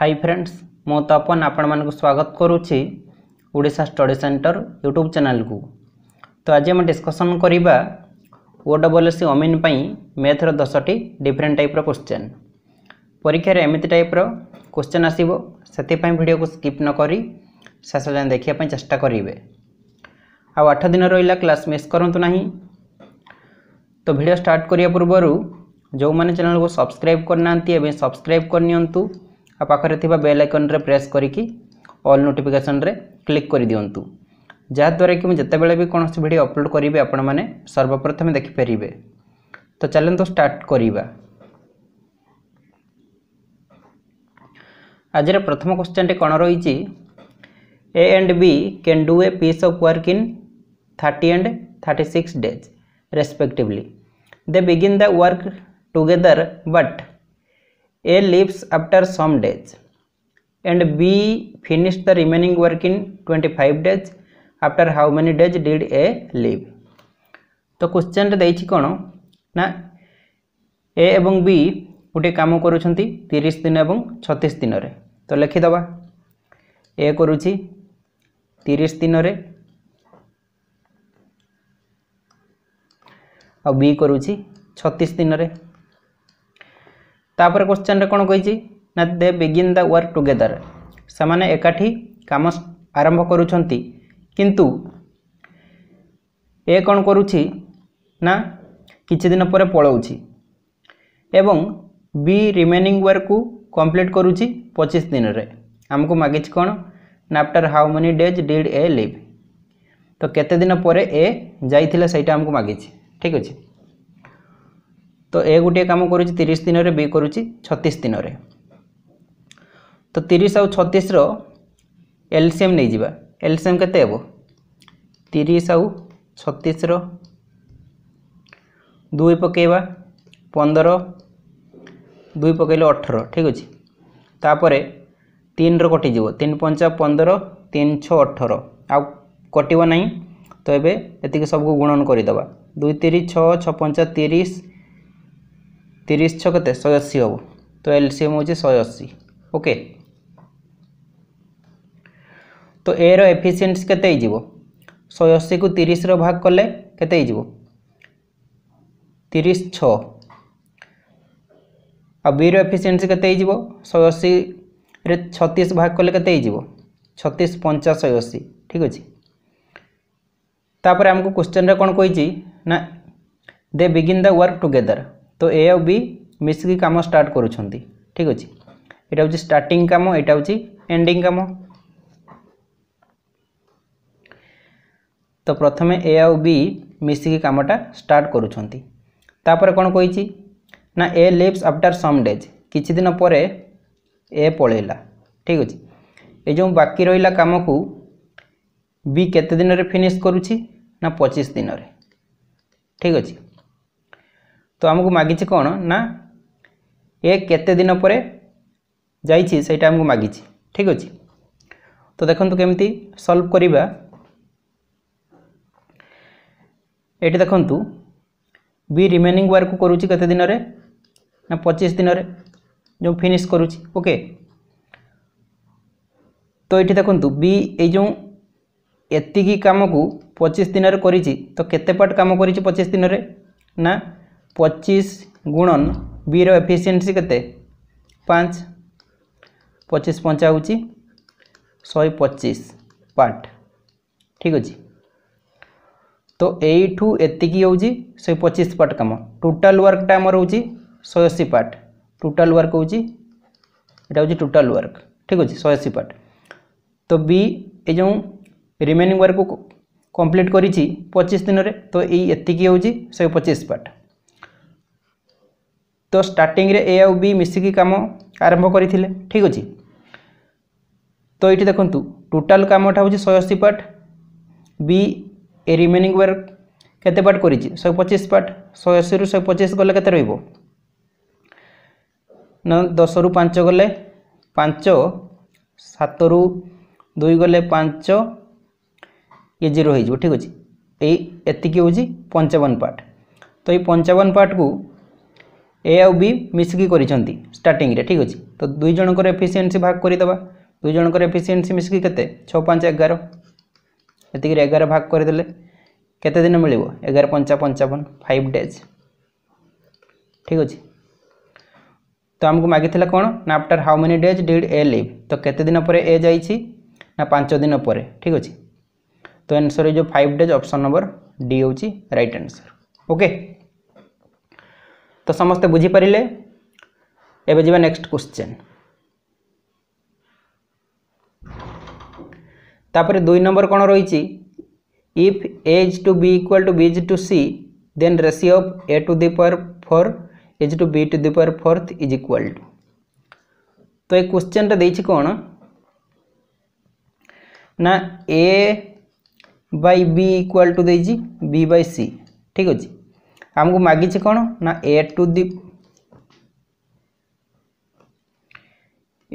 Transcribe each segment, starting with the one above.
high friends ମୁଁ ତପନ ଆପଣମାନଙ୍କୁ ସ୍ୱାଗତ କରୁଛି ଓଡ଼ିଶା ଷ୍ଟଡ଼ି ସେଣ୍ଟର ୟୁଟ୍ୟୁବ୍ ଚ୍ୟାନେଲ୍କୁ ତ ଆଜି ଆମେ ଡିସ୍କସନ୍ କରିବା ଓ ଡବଲ୍ ଏସ୍ ଓମିନ୍ ପାଇଁ ମ୍ୟାଥ୍ର ଦଶଟି ଡିଫରେଣ୍ଟ ଟାଇପ୍ର କ୍ୱେଶ୍ଚେନ୍ ପରୀକ୍ଷାରେ ଏମିତି ଟାଇପ୍ର କ୍ୱେଶ୍ଚେନ୍ ଆସିବ ସେଥିପାଇଁ ଭିଡ଼ିଓକୁ ସ୍କିପ୍ ନ କରି ଶେଷ ଯାଏଁ ଦେଖିବା ପାଇଁ ଚେଷ୍ଟା କରିବେ ଆଉ ଆଠ ଦିନ ରହିଲା କ୍ଲାସ୍ ମିସ୍ କରନ୍ତୁ ନାହିଁ ତ ଭିଡ଼ିଓ ଷ୍ଟାର୍ଟ କରିବା ପୂର୍ବରୁ ଯେଉଁମାନେ ଚ୍ୟାନେଲ୍କୁ ସବସ୍କ୍ରାଇବ୍ କରିନାହାନ୍ତି ଏବେ ସବସ୍କ୍ରାଇବ୍ କରିନିଅନ୍ତୁ ଆଉ ପାଖରେ ଥିବା ବେଲ୍ ଆଇକନ୍ରେ ପ୍ରେସ୍ କରିକି ଅଲ୍ ନୋଟିଫିକେସନ୍ରେ କ୍ଲିକ୍ କରିଦିଅନ୍ତୁ ଯାହାଦ୍ୱାରା କି ମୁଁ ଯେତେବେଳେ ବି କୌଣସି ଭିଡ଼ିଓ ଅପଲୋଡ଼ କରିବି ଆପଣମାନେ ସର୍ବପ୍ରଥମେ ଦେଖିପାରିବେ ତ ଚାଲନ୍ତୁ ଷ୍ଟାର୍ଟ କରିବା ଆଜିର ପ୍ରଥମ କ୍ୱେଶ୍ଚନ୍ଟି କ'ଣ ରହିଛି A and B can do a piece of work in thirty and thirty six days respectively they begin the work together but A leaves after some days and B finished the remaining work in 25 days after how many days did A leave তো কোশ্চেনটা ଦେଇଛି କ'ଣ ନା A ଏବଂ B ଗୋଟେ କାମ କରୁଛନ୍ତି 30 ଦିନ ଏବଂ 36 ଦିନରେ ତ ଲେଖିଦେବା A କରୁଛି 30 ଦିନରେ ଆଉ B କରୁଛି 36 ଦିନରେ ତାପରେ କୋଶ୍ଚେନ୍ରେ କ'ଣ କହିଛି ନା they begin the work together ସେମାନେ ଏକାଠି କାମ ଆରମ୍ଭ କରୁଛନ୍ତି କିନ୍ତୁ ଏ କ'ଣ କରୁଛି ନା କିଛି ଦିନ ପରେ ପଳାଉଛି ଏବଂ ବି ରିମେନିଂ ୱାର୍କକୁ କମ୍ପ୍ଲିଟ୍ କରୁଛି ପଚିଶ ଦିନରେ ଆମକୁ ମାଗିଛି କ'ଣ ନା after how many days did A leave ତ କେତେ ଦିନ ପରେ ଏ ଯାଇଥିଲା ସେଇଟା ଆମକୁ ମାଗିଛି ଠିକ୍ ଅଛି ତ ଏ ଗୋଟିଏ କାମ କରୁଛି ତିରିଶ ଦିନରେ ବି କରୁଛି ଛତିଶ ଦିନରେ ତ ତିରିଶ ଆଉ ଛତିଶର ଏଲସିଏମ୍ ନେଇଯିବା ଏଲସିଏମ୍ କେତେ ହେବ ତିରିଶ ଆଉ ଛତିଶର ଦୁଇ ପକାଇବା ପନ୍ଦର ଦୁଇ ପକାଇଲେ ଅଠର ଠିକ୍ ଅଛି ତାପରେ ତିନିର କଟିଯିବ ତିନି ପଞ୍ଚା ପନ୍ଦର ତିନି ଛଅ ଅଠର ଆଉ କଟିବ ନାହିଁ ତ ଏବେ ଏତିକି ସବୁକୁ ଗୁଣନ କରିଦେବା ଦୁଇ ତିରିଶ ଛଅ ଛଅ ପଞ୍ଚା ତିରିଶ তিরিশ ছ কেতে শহে অশী হব তো এলসিএম হচ্ছে শহে অশী ওকে তো এর এফিসিয়েন্সি কেতে হয়ে শহে অশীকে তিরিশর ভাগ কলে কেতে হয়ে তিরিশ ছ আর বির এফিসিয়েন্সি কেতে হয়ে শহে অশীরে ছতিশ ভাগ কলে কেতে হয়ে ছতিশ পঞ্চা শহে অশী ঠিক আছে তাপরে আমাকে কোশ্চেনরে কোণ কইছি না they begin the work together তো ଏ ଆଉ ବି ମିଶିକି କାମ ଷ୍ଟାର୍ଟ କରୁଛନ୍ତି ଠିକ୍ ଅଛି ଏଇଟା ହେଉଛି ଷ୍ଟାର୍ଟିଂ କାମ ଏଇଟା ହେଉଛି ଏଣ୍ଡିଂ କାମ ତ ପ୍ରଥମେ ଏ ଆଉ ବି ମିଶିକି କାମଟା ଷ୍ଟାର୍ଟ କରୁଛନ୍ତି ତାପରେ କ'ଣ କହିଛି ନା A leaves after some days କିଛି ଦିନ ପରେ ଏ ପଳେଇଲା ଠିକ୍ ଅଛି ଏ ଯେଉଁ ବାକି ରହିଲା କାମକୁ ବି କେତେ ଦିନରେ ଫିନିଶ୍ କରୁଛି ନା ପଚିଶ ଦିନରେ ଠିକ୍ ଅଛି তো আমাকে মাগিছে কোণ না এ কেতে দিন পরে যাইছি সেইটা আমাকে মাগিছি ঠিক আছে তো দেখুন কেমতি সলভ করা এটি দেখুন বি রিমেনিং ওয়ার্ক করুছি কত দিনরে না পঁচিশ দিনরে যে ফিনিশ করুছি ওকে তো এটি দেখুন বি এই যে এতিকি কামকু পঁচিশ দিনরে করেছি তো কেতে পার্ট কাম করেছি পঁচিশ দিনরে না પચીસ ગુણન બીર એફિસિએન્સી કેતે પાંચ પચીસ પંચા ହେଉଛି ଶହେ ପଚିଶ ପାର୍ଟ ଠିକ୍ ଅଛି ତ ଏଇଠୁ ଏତିକି ହେଉଛି ଶହେ ପଚିଶ ପାର୍ଟ କାମ ଟୋଟାଲ୍ ୱାର୍କଟା ଆମର ହେଉଛି ଶହେ ଅଶୀ ପାର୍ଟ ଟୋଟାଲ୍ ୱାର୍କ ହେଉଛି ଏଇଟା ହେଉଛି ଟୋଟାଲ୍ ୱାର୍କ ଠିକ୍ ଅଛି ଶହେ ଅଶୀ ପାର୍ଟ ତ ବି ଏ ଯେଉଁ ରିମେନିଂ ୱାର୍କକୁ କମ୍ପ୍ଲିଟ୍ କରିଛି ପଚିଶ ଦିନରେ ତ ଏଇ ଏତିକି ହେଉଛି ଶହେ ପଚିଶ ପାର୍ଟ तो स्टार्टिंगे ए आउ बी मिसिकी कम आरंभ करते ठीक अच्छे तो ये देखूँ टोटाल कमटा हो अशी पार्ट बी ए रिमेनिंग वर्क केत पार्ट कर शहे पचीस पार्ट शहे अशी रु शहे पचीस गले के रोज ना दस रु पांच गले पांच सात रु दुई गले पांच ये जीरो ठीक अच्छे ये पंचावन पार्ट तो ये पंचावन पार्ट को ए आउ बी मिसिकी କରିଛନ୍ତି ଷ୍ଟାର୍ଟିଂରେ ଠିକ୍ ଅଛି ତ ଦୁଇ ଜଣଙ୍କର ଏଫିସିଏନ୍ସି ଭାଗ କରିଦେବା ଦୁଇ ଜଣଙ୍କର ଏଫିସିଏନ୍ସି ମିଶିକି କେତେ ଛଅ ପାଞ୍ଚ ଏଗାର ଏତିକିରେ ଏଗାର ଭାଗ କରିଦେଲେ କେତେ ଦିନ ମିଳିବ ଏଗାର ପଞ୍ଚା ପଞ୍ଚାବନ ଫାଇଭ୍ ଡେଜ୍ ଠିକ୍ ଅଛି ତ ଆମକୁ ମାଗିଥିଲା କ'ଣ ନା after how many days did A leave ତ କେତେ ଦିନ ପରେ ଏ ଯାଇଛି ନା ପାଞ୍ଚ ଦିନ ପରେ ଠିକ୍ ଅଛି ତ answer is five days option number D ହେଉଛି ରାଇଟ୍ ଆନ୍ସର୍ ଓକେ तो समस्ते बुझीपारे एवं जी नेक्स्ट क्वेश्चन तापर दुई नंबर कौन रही if as to B equal to B's to C then ratio of A to the power four as to B to the power fourth is equal to तो ये question दे कौन ना A by B equal to the B by C ठीक अच्छे आमको मागिचे कौन ना A to the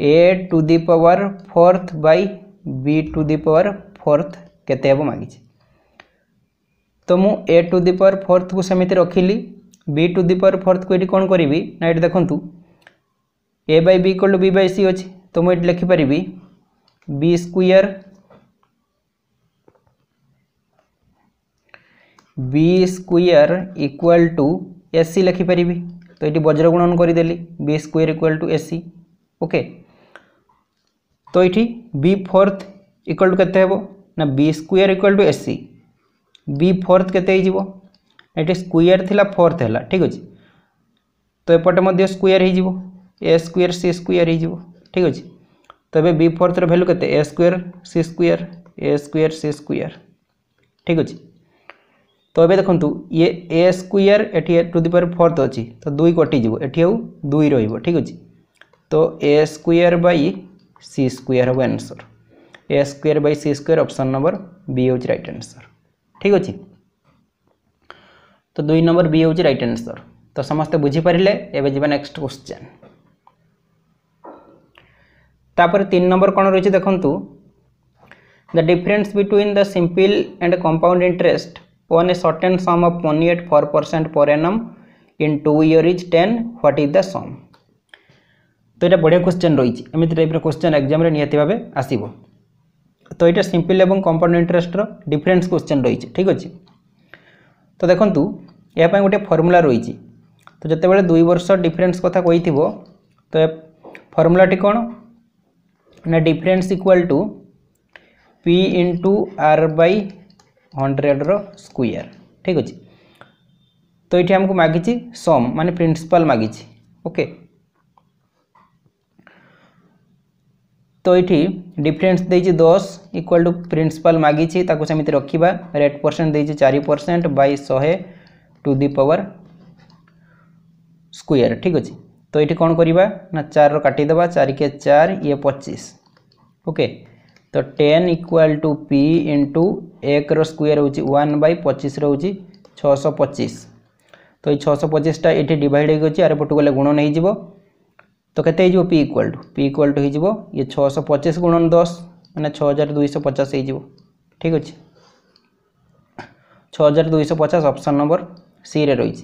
A to the power fourth by B to the power fourth के मागिचे तो मु ए टू दि पावर फोर्थ को सेमती रखिली B to the power fourth को ये कौन करी ना ये देखु ए बै बी कल टू बी बै सी अच्छे तो मुझे लिखिपरि B square B square equal to A C लिखिपरि तो ये गुणन करदे B square equal to A C okay तो ये बी फोर्थ इक्वाल टू के ना B square equal to A C B fourth के स्क्र थी फोर्थ है ठीक अच्छे तो यहपटे स्क्र हो स्क्र सी स्क्र हो ठीक अच्छे तो ये बी फोर्थ रैल्यू के square C square A square C square ठीक अच्छे तो ये देखो ये ए स्क्र ये टू दि फोर्थ अच्छी तो दुई कटिजी एटी आउ दुई रोक अच्छे तो A square by C square हम answer A square by C square option number B हूँ रईट आनसर ठीक अच्छे तो दुई नंबर बी हो रईट आनसर तो समस्ते बुझीपारे एवं नेक्ट क्वेश्चन तापर तीन नंबर कौन रही देखूँ the difference between the simple and compound interest on a shortened sum of money at 4% per annum in 2 year is 10 what is the sum তো এটা বড়িয়া কোশ্চেন রয়েছে এমনি টাইপের কোশ্চেন এক্সামে নিহতি ভাবে আসব তো এটা সিম্পল এবং কম্পাউন্ড ইন্টারেস্টর ডিফরেন্স কোশ্চেন রয়েছে ঠিক আছে তো দেখুন এপাই গোটে ফর্মুলা রয়েছে তো যেতবে দুই বর্ষ ডিফরেন্স কথা কইথিব তো ফর্মুলাটি কোণ না difference equal to P into R by ହଣ୍ଡ୍ରେଡ଼୍ର ସ୍କୋୟାର୍ ଠିକ୍ ଅଛି ତ ଏଠି ଆମକୁ ମାଗିଛି ସମ୍ ମାନେ ପ୍ରିନ୍ସିପାଲ୍ ମାଗିଛି ଓକେ ତ ଏଠି ଡିଫରେନ୍ସ ଦେଇଛି ଦଶ ଇକ୍ୱାଲ୍ ଟୁ ପ୍ରିନ୍ସିପାଲ୍ ମାଗିଛି ତାକୁ ସେମିତି ରଖିବା ରେଟ୍ ପରସେଣ୍ଟ ଦେଇଛି ଚାରି ପରସେଣ୍ଟ ବାଇ ଶହେ ଟୁ ଦି ପାୱାର ସ୍କୋୟାର୍ ଠିକ୍ ଅଛି ତ ଏଠି କ'ଣ କରିବା ନା ଚାରିର କାଟିଦେବା ଚାରିକେ ଚାରି ଇଏ ପଚିଶ ଓକେ तो ten equal to P into एक स्क्वयर हो बै पचिश रोच छः तो ये छःश पचिशा ये डिड आर पट गले गुण नहीं तो कैसे हो P equal to P equal to हो ये छःश पचिश गुण दस मैंने छः हजार दुई ठीक अच्छे छः हजार दुई पचास ऑप्शन नंबर सी रे रही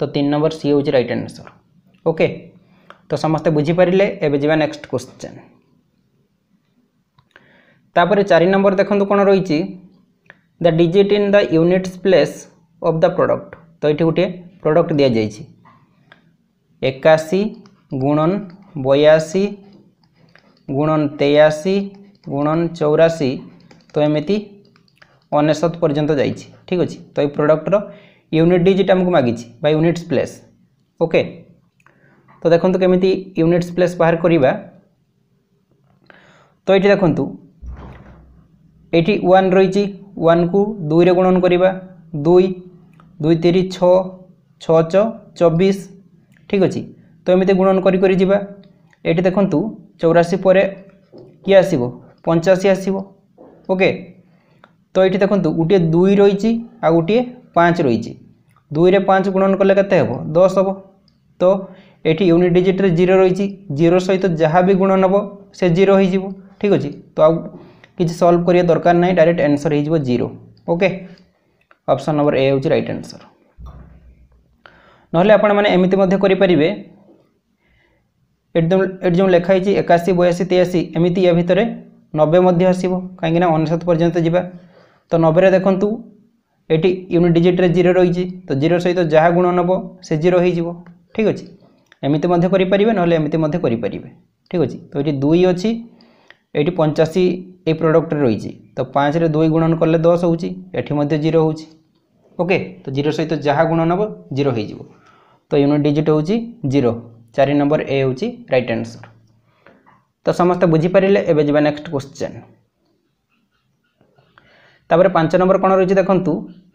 तो तीन नंबर सी हो रईट आंसर ओके तो समस्ते बुझीपारे एवं जावा नेक्स्ट क्वेश्चन তাপরে চারি নম্বর দেখুন কোণ রয়েছে the digit in the units place of the product তো এটি গোটিয়ে প্রডক্ট দিয়া যাই একাশি গুণন বয়াশি গুণন তেয়াশি গুণন চৌরাশি তো এমিতি অনেশত পর্যন্ত যাইছি ঠিক আছে তো এই প্রডক্টর ইউনিট ডিজিট আমি মাগিছি বা ইউনিটস প্লেস ওকে তো দেখুন কেমিতি ইউনিটস প্লেস বাহার করা তো এটি দেখুন এটি ওয়ান রয়েছে ওয়ানকু দুইরে গুণন করা দুই দুই তিরি ছ ছ চবিশ ঠিক আছে তো এমনি গুণন করি করে যা এটি দেখুন চৌরাশি পরে কি আসব পঞ্চাশি আসব ওকে তো এটি দেখুন গোটিয়ে দুই রয়েছে আর গোটিয়ে পাঁচ রয়েছে দুইরে পাঁচ গুণন কলে কত হব দশ হব তো এটি ইউনিট ডিজিট্রে জিরো রয়েছে জিরো সহিত যা বি গুণন হব সে জিরো হয়ে যাব ঠিক আছে তো কিছু ସଲ୍ଭ କରିବା ଦରକାର ନାହିଁ ଡାଇରେକ୍ଟ ଆନ୍ସର୍ ହେଇଯିବ zero okay option number A ହେଉଛି ରାଇଟ୍ ଆନ୍ସର୍ ନହେଲେ ଆପଣମାନେ ଏମିତି ମଧ୍ୟ କରିପାରିବେ ଏଠି ଏଠି ଯେଉଁ ଲେଖା ହେଇଛି ଏକାଅଶୀ ବୟାଅଶୀ ତେୟାଅଶୀ ଏମିତି ୟା ଭିତରେ ନବେ ମଧ୍ୟ ଆସିବ କାହିଁକିନା ଅନେଶତ ପର୍ଯ୍ୟନ୍ତ ଯିବା ତ ନବେରେ ଦେଖନ୍ତୁ ଏଠି ୟୁନିଟ୍ ଡିଜିଟ୍ରେ ଜିରୋ ରହିଛି ତ ଜିରୋ ସହିତ ଯାହା ଗୁଣ ନେବ ସେ ଜିରୋ ହେଇଯିବ ଠିକ୍ ଅଛି ଏମିତି ମଧ୍ୟ କରିପାରିବେ ନହେଲେ ଏମିତି ମଧ୍ୟ କରିପାରିବେ ଠିକ୍ ଅଛି ତ ଏଠି ଦୁଇ ଅଛି ଏଇଠି ପଞ୍ଚାଅଶୀ এই প্রোডক্টরে রয়েছে তো পাঁচরে দুই গুণন করলে দশ হচ্ছে এটি মধ্যে জিরো হচ্ছে ওকে তো জিরো সহ যা গুণন হব জিরো হয়ে যাব তো ইউনিট ডিজিট হচ্ছে জিরো চারি নম্বর এ হচ্ছে রাইট আনসর তো সমস্ত বুঝিপারে এবে যা নেক্সট কোশ্চেন তাপরে পাঁচ নম্বর কোণ রয়েছে দেখুন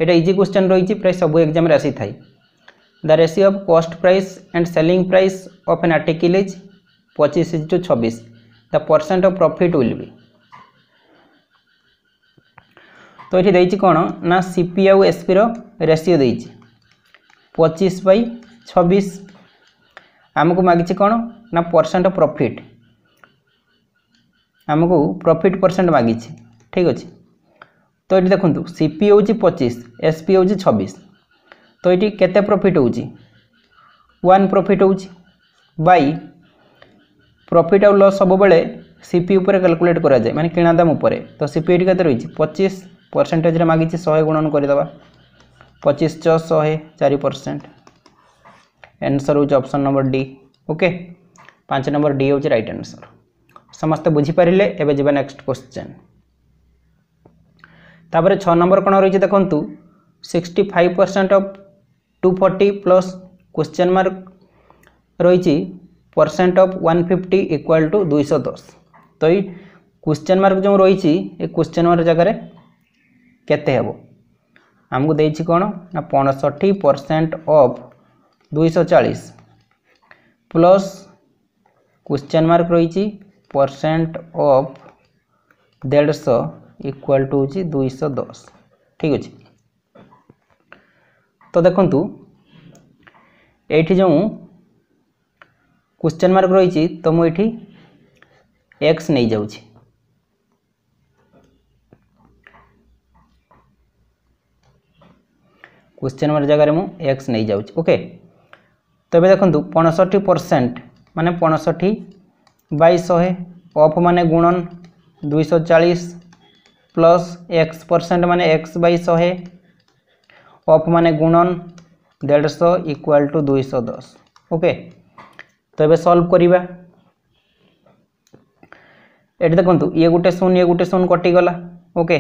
এটা ইজি কোশ্চেন রয়েছে প্রায় সবু এক্সামে আসি থাকে the ratio of cost price and selling price of an article is পঁচিশ ইজ টু ছবিশ the percent of profit will be তো এটি দিয়েছি কোণ না সিপি আউ এসপির রেসিও দিয়েছি পঁচিশ বাই ছবিশ ଆମକୁ ମାଗିଛି କ'ଣ ନା ପରସେଣ୍ଟ ପ୍ରଫିଟ୍ ଆମକୁ ପ୍ରଫିଟ୍ ପରସେଣ୍ଟ ମାଗିଛି ଠିକ୍ ଅଛି ତ ଏଠି ଦେଖନ୍ତୁ ସି ପି ହେଉଛି ପଚିଶ ଏସ୍ ପି ହେଉଛି ଛବିଶ ତ ଏଠି କେତେ ପ୍ରଫିଟ୍ ହେଉଛି ୱାନ୍ ପ୍ରଫିଟ୍ ହେଉଛି ବାଇ প্রফিট আউ লস সবুলে সিপি উপরে ক্যালকুলেট করা যায় মানে কিনা দাম উপরে তো সিপি এটি কত রয়েছে পঁচিশ পরসেন্টেজরে মাগিছে শহে গুণন করেদেবা পঁচিশ ছ শহে চারি পরসেন্ট আনসর হচ্ছে অপশন নম্বর ডি ওকে পাঁচ নম্বর ডি হচ্ছে রাইট আনসর ସମସ୍ତେ ବୁଝିପାରିଲେ ଏବେ ଯିବା ନେକ୍ସଟ କ୍ୱେଶ୍ଚନ୍ ତାପରେ ଛଅ ନମ୍ବର କ'ଣ ରହିଛି ଦେଖନ୍ତୁ sixty five percent of two forty plus question mark ରହିଛି percent of one fifty equal to दुई दस तो ये क्वेश्चन मार्क जो रही क्वेश्चन मार्क जगह केव आमको दे कौन ना पणसठी परसेंट अफ दुईश चालीस प्लस क्वेश्चन मार्क रही परसेंट अफ देश इक्वाल टू हूँ दुईश दस ठीक अच्छे तो देखु ये तो, जो কোশ্চেন মার্ক রয়েছে তো মু এটি এক্স নেই যাচ্ছি কোশ্চেন মার্ক জায়গায় মু এক্স নেই যাচ্ছি ওকে তবে দেখুন পঁয়ষঠি পরসেন্ট মানে পঁয়ষঠি বাই শহে অফ মানে গুণন দুইশো চালিশ প্লস এক্স পরসেন্ট মানে এক্স বাই শহে অফ মানে গুণন দেড়শো ইকুয়াল টু দুইশো দশ ওকে তো এবার সলভ করা এটি দেখুন ইয়ে গোটে শূন্য ইয়ে গোটে শূন্য কটিগলা ওকে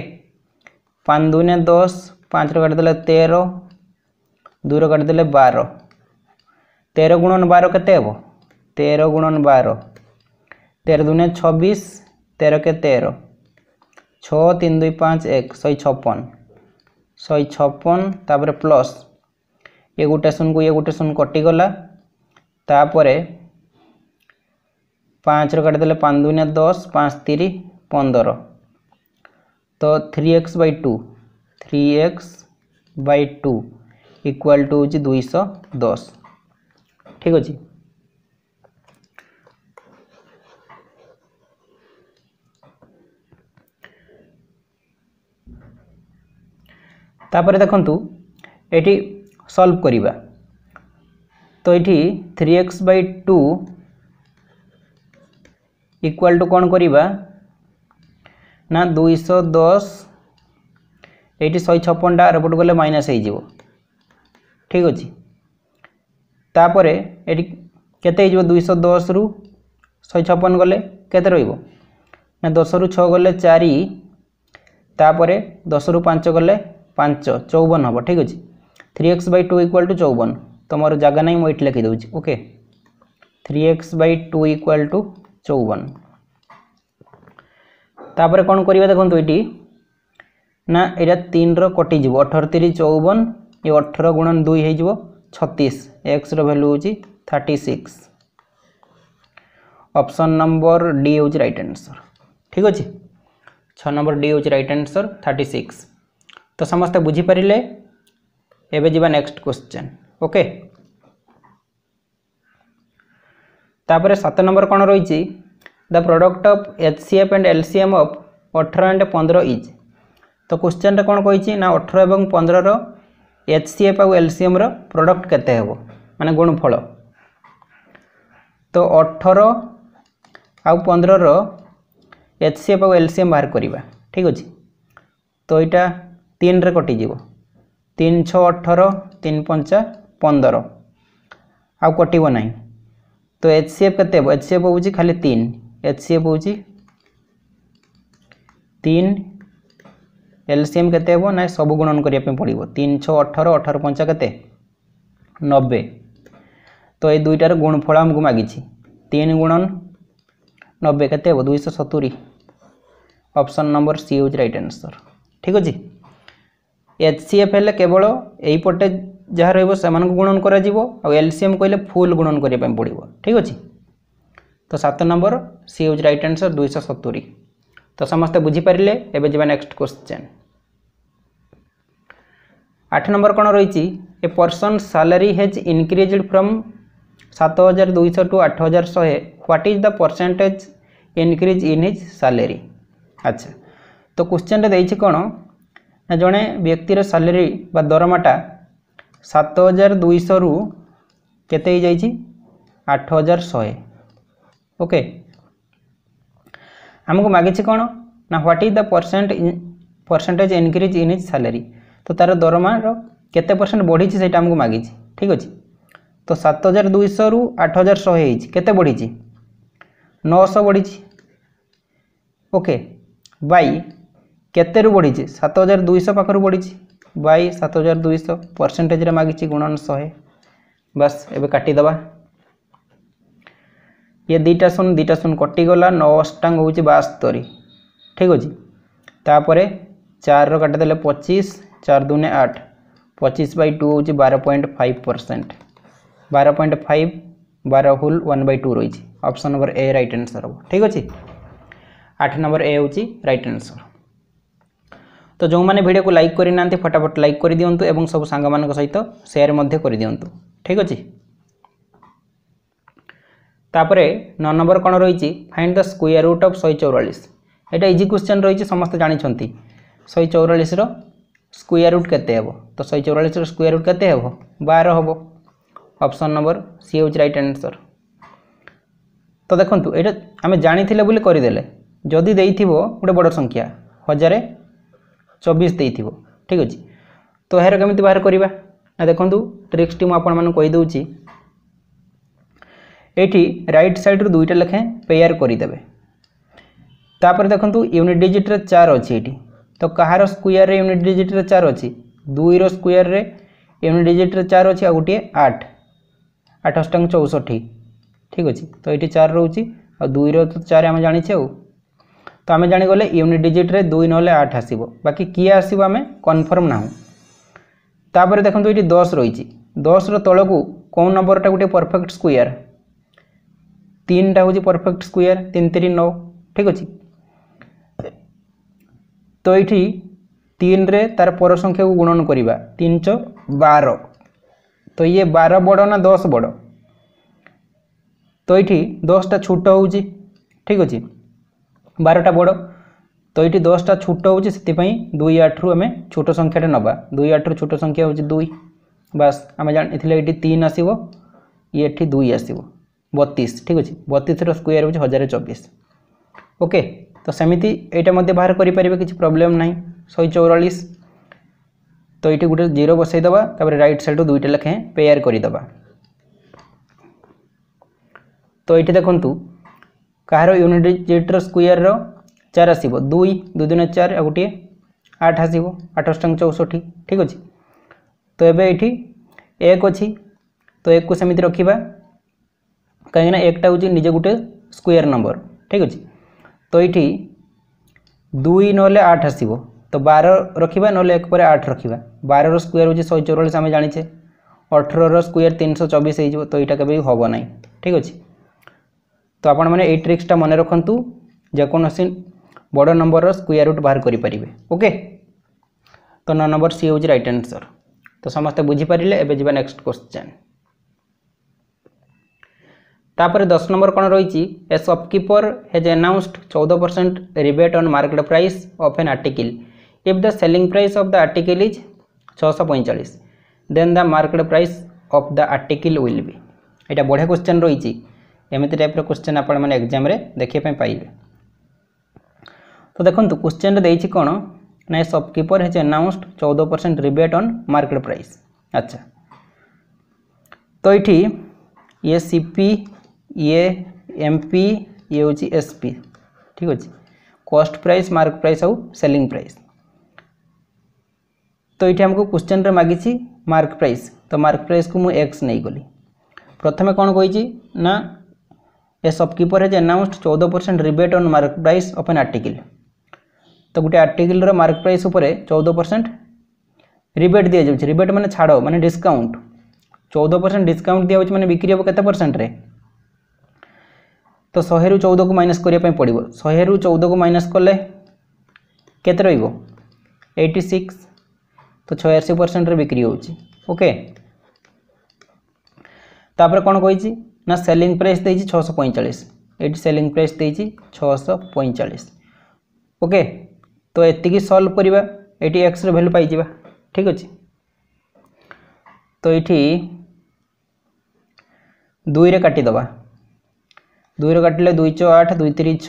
পাঁচ দুইনে দশ পাঁচর কাটিদেলে তের দুইর কাটিদেলে বার তের গুণন বার কেতে হব তের গুণন বার তের দুনে ছবিশ তেরকে তের ছ তিন দুই পাঁচ এক শহে ছপন শহে ছপন তাপরে প্লস ইয়ে গোটে শূন্য ইয়ে গোটে শূন্য কটিগলা তাপরে পাঁচর কাটিদেলে পাঁচ দুনিয়া দশ পাঁচ তিরি পনেরো তো three x by two three x by two equal to হচ্ছে দুইশ দশ ঠিক আছে তাপরে দেখুন এটি সলভ করা তো এটি three x by two equal to कौन करवा ना दुईश दस ये शह छपनटा रेपट गले माइनस हो ठीक अच्छे तापर ये दुईश दस रु शह छपन गले के ना दस रु छ गले चारि तापर दस रु पांच गले पांच चौवन हम ठीक अच्छे three x by two equal to चौवन तुम जगह नहीं मुझे लिखिदे okay three x by two equal to চৌবন তাপরে কোণ করা দেখুন এটি না এটা তিনর কটিযোগ অঠর তিরি চৌবন এ অঠর গুণন দুই হয়ে যাব ছতিশ এক্সর ভ্যালু হচ্ছে thirty six option number D হচ্ছে রাইট আনসর ঠিক আছে ছ নম্বর ডি হচ্ছে রাইট আনসর থার্টি সিক্স তো সমস্তে বুঝিপারে এবে যা নেক্সট কোশ্চেন ওকে তাপরে সাত নম্বর কোণ রয়েছে the product of HCF and LCM of অঠর অ্যান্ড পনেরো ইজ তো কোশ্চেনটা কোণ কইছি না অঠর এবং পনেরর এচসিএফ আউ এলসিএমর প্রডক্ট কেতে হব মানে গুণফল তো অঠর আউ পনেরর এচসিএফ আউ এলসিএম বাহার করা ঠিক আছে তো এইটা তিনরে কটিযোগ তিন ছ অঠর তিন পঞ্চা পনেরো আউ কটিব না तो एच सी एफ के एच सी एफ हूँ खाली तीन एच सी एफ हूँ तीन एलसीएम केते हेबो ना सब गुणन करिया पे पड़िबो 3 6 18 18 5 केते 90 तो ए दुइटार गुणफल हमकु मागिछि 3 गुणन 90 केते हेबो 270 option number C is right answer ठीक अछि एचसीएफ हेले केवल एई पटे ଯାହା ରହିବ ସେମାନଙ୍କୁ ଗୁଣନ କରାଯିବ ଆଉ ଏଲସିଏମ୍ କହିଲେ ଫୁଲ୍ ଗୁଣନ କରିବା ପାଇଁ ପଡ଼ିବ ଠିକ୍ ଅଛି ତ ସାତ ନମ୍ବର ସି ହେଉଛି ରାଇଟ୍ ଆନ୍ସର ଦୁଇଶହ ସତୁରୀ ତ ସମସ୍ତେ ବୁଝିପାରିଲେ ଏବେ ଯିବା ନେକ୍ସଟ କୋଶ୍ଚେନ୍ ଆଠ ନମ୍ବର କ'ଣ ରହିଛି a person salary has increased from ସାତ ହଜାର ଦୁଇଶହ ଟୁ ଆଠ ହଜାର ଶହେ what is the percentage increase in his salary ଆଚ୍ଛା ତ କୋଶ୍ଚେନ୍ରେ ଦେଇଛି କ'ଣ ନା ଜଣେ ବ୍ୟକ୍ତିର ସାଲେରୀ ବା ଦରମାଟା ସାତ ହଜାର ଦୁଇଶହରୁ କେତେ ହେଇଯାଇଛି ଆଠ ହଜାର ଶହେ ଓକେ ଆମକୁ ମାଗିଛି କ'ଣ ନା what is the percent percentage increase in is salary ତ ତା'ର ଦରମାର କେତେ ପରସେଣ୍ଟ ବଢ଼ିଛି ସେଇଟା ଆମକୁ ମାଗିଛି ଠିକ୍ ଅଛି ତ ସାତ ହଜାର ଦୁଇଶହରୁ ଆଠ ହଜାର ଶହେ ହେଇଛି କେତେ ବଢ଼ିଛି ନଅଶହ ବଢ଼ିଛି ଓକେ ବାଇ କେତେରୁ ବଢ଼ିଛି ସାତ ହଜାର ଦୁଇଶହ ପାଖରୁ ବଢ଼ିଛି বাই সাত হাজার দুইশ পরসেন্টেজরে মাগিছি গুণন শহে বাস এবে কাটিদেবা ইয়ে দুইটা শূন্য দুইটা শূন্য কটিগলা ন অষ্টাঙ্গ হচ্ছে বাস্তরি ঠিক আছে তাপরে চার কাটিদেলে পঁচিশ চার দুনে আট পঁচিশ বাই টু হচ্ছে বার পয়েন্ট ফাইভ পরসেন্ট বার পয়েন্ট ফাইভ বার হুল ওয়ান বাই টু রয়েছে option number A right answer হব ঠিক আছে আট নম্বর এ হচ্ছে রাইট আনসর तो जो मैंने भिडियो को लाइक करना फटाफट लाइक कर दिंतु और सब सांग सहित सेयार कर दिंतु ठीक अच्छे तापर नौ नंबर कौन रही find the square root of शहे चौरास यहाँ इजी क्वेश्चन रही समस्त जानते शहे चौरास स्क्वे रुट के शहे चौरास स्क्वे रुट के बार हम अपसन नंबर सी हूँ रईट आनसर तो देखो ये आम जाने बोली करदे जदि देव गोटे बड़ संख्या हजार चबीस दे थो ठीक अच्छे तो यार कमी बाहर करवा देखूँ ट्रिक्स टी मुद ये रईट रु दुईटा लेखे पेयर करदे तापर यूनिट डिजिट्रे चार अच्छे ये तो कहार स्क्वयर में यूनिट डिजिट्रे चार अच्छी दुईर स्क्यर में यूनिट डिजिट्रे चार अच्छी आउ गए आठ आठ टाँग चौष्टि ठीक अच्छे तो ये चार रोचे आ दुईर तो चार आम जाचे তো আমি জাগলে ୟୁନିଟ୍ ଡିଜିଟ୍ରେ ଦୁଇ ନହେଲେ ଆଠ ଆସିବ ବାକି କିଏ ଆସିବ ଆମେ କନଫର୍ମ ନାହୁଁ ତାପରେ ଦେଖନ୍ତୁ ଏଠି ଦଶ ରହିଛି ଦଶର ତଳକୁ କେଉଁ ନମ୍ବରଟା ଗୋଟିଏ ପରଫେକ୍ଟ ସ୍କୋୟାର ତିନିଟା ହେଉଛି ପରଫେକ୍ଟ ସ୍କୋୟାର ତିନି ତିନି ନଅ ଠିକ୍ ଅଛି ତ ଏଇଠି ତିନିରେ ତା'ର ପର ସଂଖ୍ୟାକୁ ଗୁଣନ କରିବା ତିନି ଚ ବାର ତ ଇଏ ବାର ବଡ଼ ନା ଦଶ ବଡ଼ ତ ଏଇଠି ଦଶଟା ଛୋଟ ହେଉଛି ଠିକ୍ ଅଛି बारटा बड़ तो ये दस टा छोट हो दुई आठ रू आम छोट संख्या ना दुई आठ रू छोट संख्या हूँ दुई बास आम जानते ये तीन आसो ये दुई आस बतीस ठीक अच्छे बतीस रकोर हूँ हजार चबीस ओके तो सेमती ये बाहर करें कि प्रोब्लेम ना शह चौरास तो ये गोटे जीरो बसईद रईट सैड दुईटा लेखे पेयर करदे तो ये देखूँ କାହାର ୟୁନିଟ୍ର ସ୍କୋୟାର୍ର ଚାରି ଆସିବ ଦୁଇ ଦୁଇ ଦିନ ଚାରି ଆଉ ଗୋଟିଏ ଆଠ ଆସିବ ଆଠ ଅଷ୍ଟାଙ୍ଗ ଚଉଷଠି ଠିକ୍ ଅଛି ତ ଏବେ ଏଇଠି ଏକ ଅଛି ତ ଏକକୁ ସେମିତି ରଖିବା କାହିଁକିନା ଏକଟା ହେଉଛି ନିଜେ ଗୋଟେ ସ୍କୋୟାର୍ ନମ୍ବର ଠିକ୍ ଅଛି ତ ଏଇଠି ଦୁଇ ନହେଲେ ଆଠ ଆସିବ ତ ବାର ରଖିବା ନହେଲେ ଏକ ପରେ ଆଠ ରଖିବା ବାରର ସ୍କୋୟାର୍ ହେଉଛି ଶହେ ଚଉରାଳିଶ ଆମେ ଜାଣିଛେ ଅଠରର ସ୍କୋୟାର୍ ତିନିଶହ ଚବିଶ ହେଇଯିବ ତ ଏଇଟା କେବେ ହେବ ନାହିଁ ଠିକ୍ ଅଛି তো ଆପଣମାନେ ଏଇ ଟ୍ରିକ୍ସଟା ମନେ ରଖନ୍ତୁ ଯେକୌଣସି ବଡ଼ ନମ୍ବରର ସ୍କୋୟାର ରୁଟ୍ ବାହାର କରିପାରିବେ ଓକେ ତ ନଅ ନମ୍ବର ସି ହେଉଛି ରାଇଟ୍ ଆନ୍ସର୍ ତ ସମସ୍ତେ ବୁଝିପାରିଲେ ଏବେ ଯିବା ନେକ୍ସଟ କ୍ୱେଶ୍ଚନ୍ ତାପରେ ଦଶ ନମ୍ବର କ'ଣ ରହିଛି ଏ ସପ୍କିପର୍ ହେଜ୍ ଆନାଉନ୍ସଡ୍ ଚଉଦ percent rebate on marked price of an article if the selling price of the article is ଛଅଶହ ପଇଁଚାଳିଶ then the marked price of the article will be এটা বড় কোশ্চেন রয়েছে एमती टाइप क्वेश्चन आपजाम देखापी पाइबे तो देखो क्वेश्चन देखिए कौन ना सपकीपर हिज एनाउंसड चौदह percent rebate on marked price अच्छा तो ये ये सीपी ये एमपी ये हूँ एसपी ठीक अच्छे कॉस्ट प्राइस मार्क प्राइस आउ सेलिंग प्राइस तो ये आमको क्वेश्चन रे मागी मार्क प्राइस तो मार्क प्राइस को मुझे एक्स नहींगली प्रथम कौन कही ना ए सपकिपर हेज एनाउन्स चौदह percent rebate on marked price of an article तो गोटे आर्टिकल मार्क प्राइस चौदह परसेंट रिबेट दि जाऊँच रिबेट मैंने छाड़ मैंने डिस्काउंट चौदह परसेंट डिस्काउंट दिखाई मैंने बिक्री हे के परसेंट रे तो शहे रु चौदह को माइनस करने पड़ो शहे रु चौदह को माइनस कले के एट्टी सिक्स तो छयाशी परसेंट बिक्री होके कौन कही না সেলিং প্রাইস দিয়েছি ছশো পঁয়তাল্লিশ এটি সেলিং প্রাইস দিয়েছি ছশো পঁয়তাল্লিশ ওকে তো এতিকি সলভ করা এটি এক্সর ভ্যালু পাইযা ঠিক আছে তো এটি দুইরে কাটিদেবা দুইরে কাটলে দুই ছ আট দুই তিরি ছ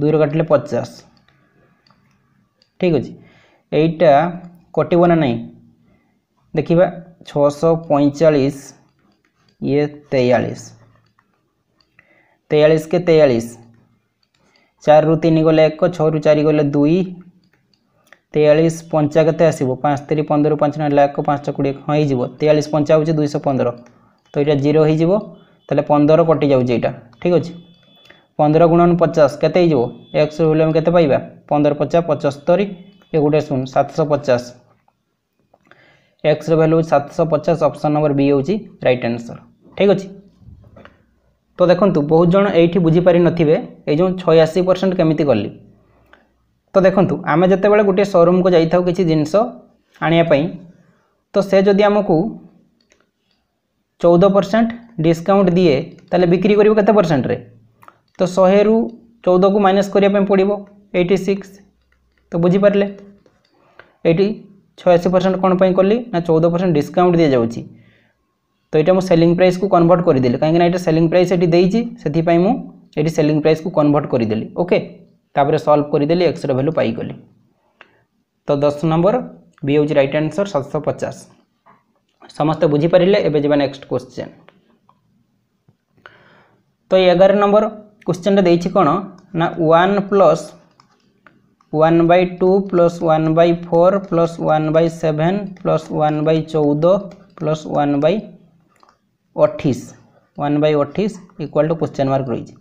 দুইরে কাটলে পচাশ ঠিক আছে এইটা কটিব না নাই দেখিবা ছশো পঁয়তাল্লিশ ये तेयालीस तेयालीस के तेयालीस चार रु तीन गले एक छः रु चार गले दुई तेयालीस पंचा के आसो पाँच तेरी पंद्रह पाँच ना एक पाँच कोड़े हाँ हो तेयालीस पंचा हो दुईश पंद्रह तो यहाँ जीरो हो তাহলে পনেরো কটি যাচ্ছে এইটা ঠিক আছে পনেরো গুণন পচাশ কেতে হয়ে যাব এক্স ভ্যালু আমি কেতে পাইবা পনেরো পচা পঁচস্তরি এ গোটে শূন্য সাতশো পচাশ এক্সর ভ্যালু সাতশো পচাশ অপশন নম্বর বি হচ্ছে রাইট আনসর ठीक अच्छे तो देखु बहुत जन ये बुझीपारी ने जो छयाशी परसेंट केमी गली तो देखु आम जिते बड़े गोटे शोरूम को जाऊ कि जिनस आने तो से जदि को चौदह परसेंट डिस्काउंट दिए ताले बिक्री करते तो परसेंट रे तो शहे रु चौदह को माइनस करने पड़ब एटी सिक्स तो बुझीपारे ये छयाशी परसेंट कौन पर चौदह परसेंट डिस्काउंट दि जाऊँगी তো এটা মু সেলিং প্রাইস কু কনভর্ট করে দিলি কারণ এটা সেলিং প্রাইস এটি দেইছি সেথিপাই মু এটি সেলিং প্রাইস কু কনভর্ট করে দিলি ওকে তারপরে সলভ করে দিলি এক্স র ভ্যালু পাই গলি তো 10 নম্বর বি হচ্ছে রাইট আনসার 750 সমস্ত বুঝি পারিলে এবে যাবা নেক্সট কোশ্চেন তো 11 নম্বর কোশ্চেনটা দেইছি কোন না 1 plus 1 by 2 plus 1 by 4 plus 1 by 7 plus 1 by 14 plus 1 by ଅଠେଇଶ ୱାନ୍ ବାଇ ଅଠେଇଶ ଇକ୍ୱାଲ୍ ଟୁ କ୍ୱେଶ୍ଚନ୍ ମାର୍କ ରହିଛି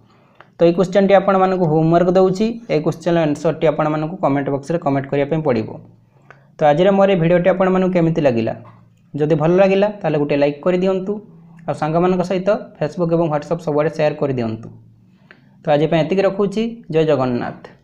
ତ ଏଇ କ୍ୱେଶ୍ଚନ୍ଟି ଆପଣମାନଙ୍କୁ ହୋମୱାର୍କ ଦେଉଛି ଏଇ କ୍ୱେଶ୍ଚନ୍ର ଆନ୍ସର୍ଟି ଆପଣମାନଙ୍କୁ କମେଣ୍ଟ ବକ୍ସରେ କମେଣ୍ଟ କରିବା ପାଇଁ ପଡ଼ିବ ତ ଆଜିର ମୋର ଏ ଭିଡ଼ିଓଟି ଆପଣମାନଙ୍କୁ କେମିତି ଲାଗିଲା ଯଦି ଭଲ ଲାଗିଲା ତାହେଲେ ଗୋଟେ ଲାଇକ୍ କରିଦିଅନ୍ତୁ ଆଉ ସାଙ୍ଗମାନଙ୍କ ସହିତ ଫେସବୁକ୍ ଏବଂ ହ୍ୱାଟ୍ସଅପ୍ ସବୁଆଡ଼େ ସେୟାର କରିଦିଅନ୍ତୁ ତ ଆଜି ପାଇଁ ଏତିକି ରଖୁଛି ଜୟ ଜଗନ୍ନାଥ